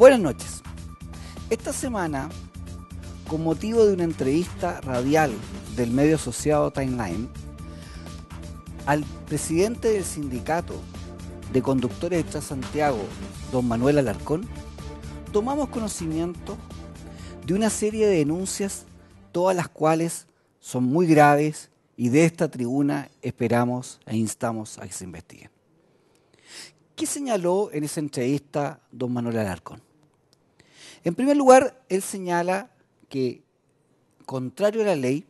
Buenas noches. Esta semana, con motivo de una entrevista radial del medio asociado Timeline, al presidente del sindicato de conductores de Santiago, don Manuel Alarcón, tomamos conocimiento de una serie de denuncias, todas las cuales son muy graves y de esta tribuna esperamos e instamos a que se investiguen. ¿Qué señaló en esa entrevista don Manuel Alarcón? En primer lugar, él señala que, contrario a la ley,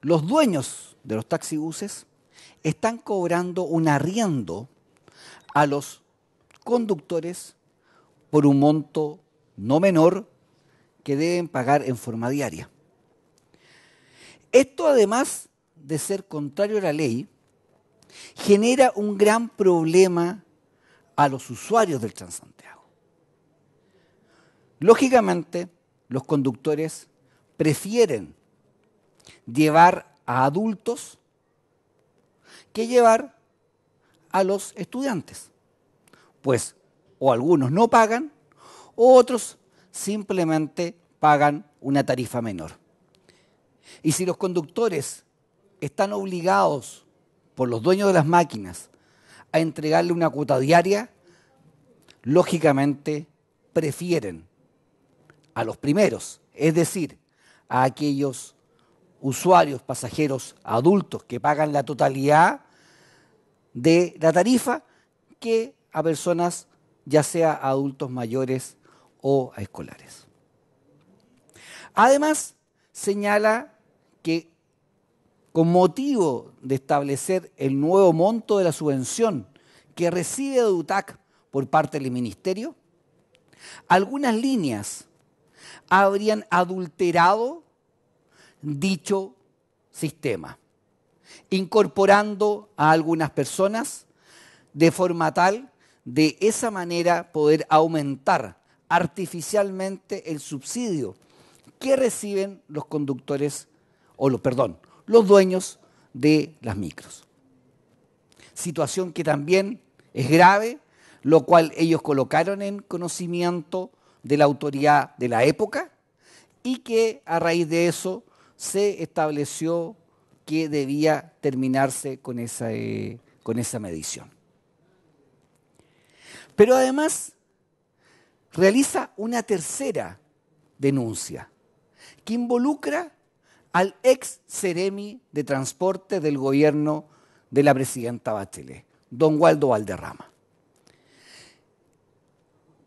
los dueños de los taxibuses están cobrando un arriendo a los conductores por un monto no menor que deben pagar en forma diaria. Esto además de ser contrario a la ley, genera un gran problema a los usuarios del Transantiago. Lógicamente, los conductores prefieren llevar a adultos que llevar a los estudiantes, pues o algunos no pagan, o otros simplemente pagan una tarifa menor. Y si los conductores están obligados por los dueños de las máquinas a entregarle una cuota diaria, lógicamente prefieren a los primeros, es decir, a aquellos usuarios, pasajeros adultos que pagan la totalidad de la tarifa que a personas ya sea adultos mayores o a escolares. Además, señala que con motivo de establecer el nuevo monto de la subvención que recibe UTAC por parte del Ministerio, algunas líneas habrían adulterado dicho sistema, incorporando a algunas personas de forma tal de esa manera poder aumentar artificialmente el subsidio que reciben los conductores o lo perdón, los dueños de las micros. Situación que también es grave, lo cual ellos colocaron en conocimiento de la autoridad de la época y que a raíz de eso se estableció que debía terminarse con esa, eh, con esa medición. Pero además realiza una tercera denuncia que involucra al ex seremi de Transporte del gobierno de la presidenta Bachelet, don Waldo Valderrama.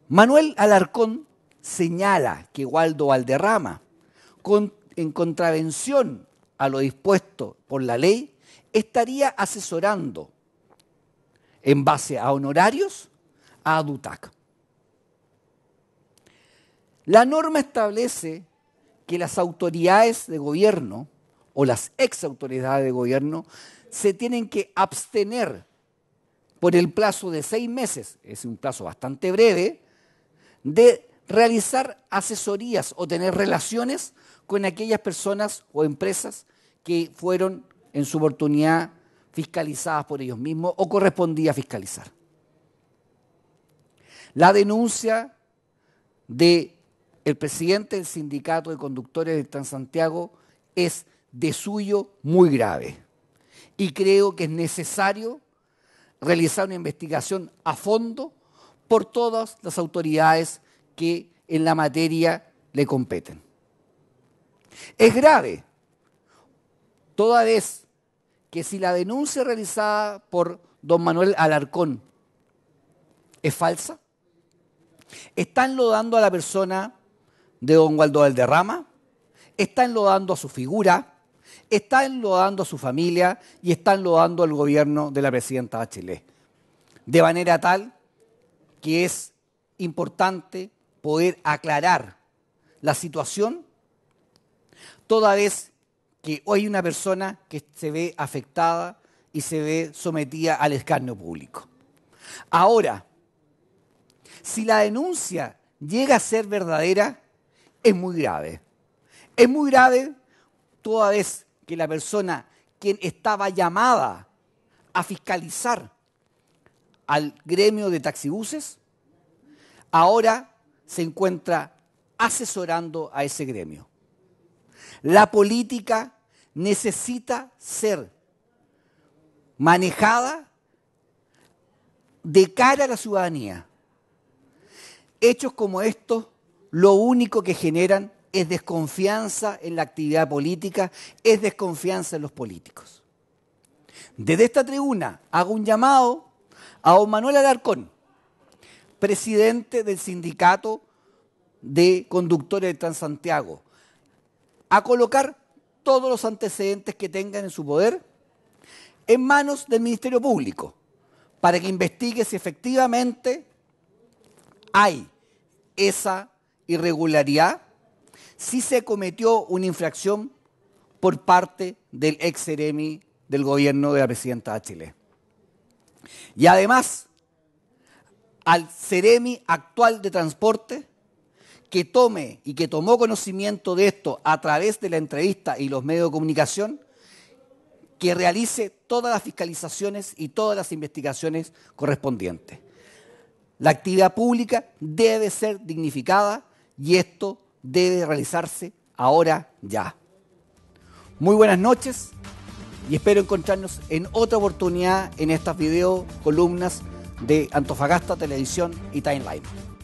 Manuel Alarcón señala que Waldo Valderrama, en contravención a lo dispuesto por la ley, estaría asesorando en base a honorarios a Dutac. La norma establece que las autoridades de gobierno o las ex autoridades de gobierno se tienen que abstener por el plazo de seis meses, es un plazo bastante breve, de realizar asesorías o tener relaciones con aquellas personas o empresas que fueron en su oportunidad fiscalizadas por ellos mismos o correspondía fiscalizar. La denuncia del presidente del sindicato de conductores de Transantiago es de suyo muy grave y creo que es necesario realizar una investigación a fondo por todas las autoridades que en la materia le competen. Es grave, toda vez que si la denuncia realizada por don Manuel Alarcón es falsa, están lodando a la persona de don Waldo derrama están lodando a su figura, están lodando a su familia y están lodando al gobierno de la presidenta Chile. De manera tal que es importante poder aclarar la situación, toda vez que hoy hay una persona que se ve afectada y se ve sometida al escarnio público. Ahora, si la denuncia llega a ser verdadera, es muy grave. Es muy grave toda vez que la persona quien estaba llamada a fiscalizar al gremio de taxibuses, ahora se encuentra asesorando a ese gremio. La política necesita ser manejada de cara a la ciudadanía. Hechos como estos lo único que generan es desconfianza en la actividad política, es desconfianza en los políticos. Desde esta tribuna hago un llamado a don Manuel Alarcón, presidente del sindicato de conductores de Transantiago, a colocar todos los antecedentes que tengan en su poder en manos del Ministerio Público para que investigue si efectivamente hay esa irregularidad, si se cometió una infracción por parte del ex del gobierno de la presidenta de Chile. Y además, al Ceremi actual de transporte que tome y que tomó conocimiento de esto a través de la entrevista y los medios de comunicación, que realice todas las fiscalizaciones y todas las investigaciones correspondientes. La actividad pública debe ser dignificada y esto debe realizarse ahora ya. Muy buenas noches y espero encontrarnos en otra oportunidad en estas video columnas de Antofagasta Televisión y Timeline.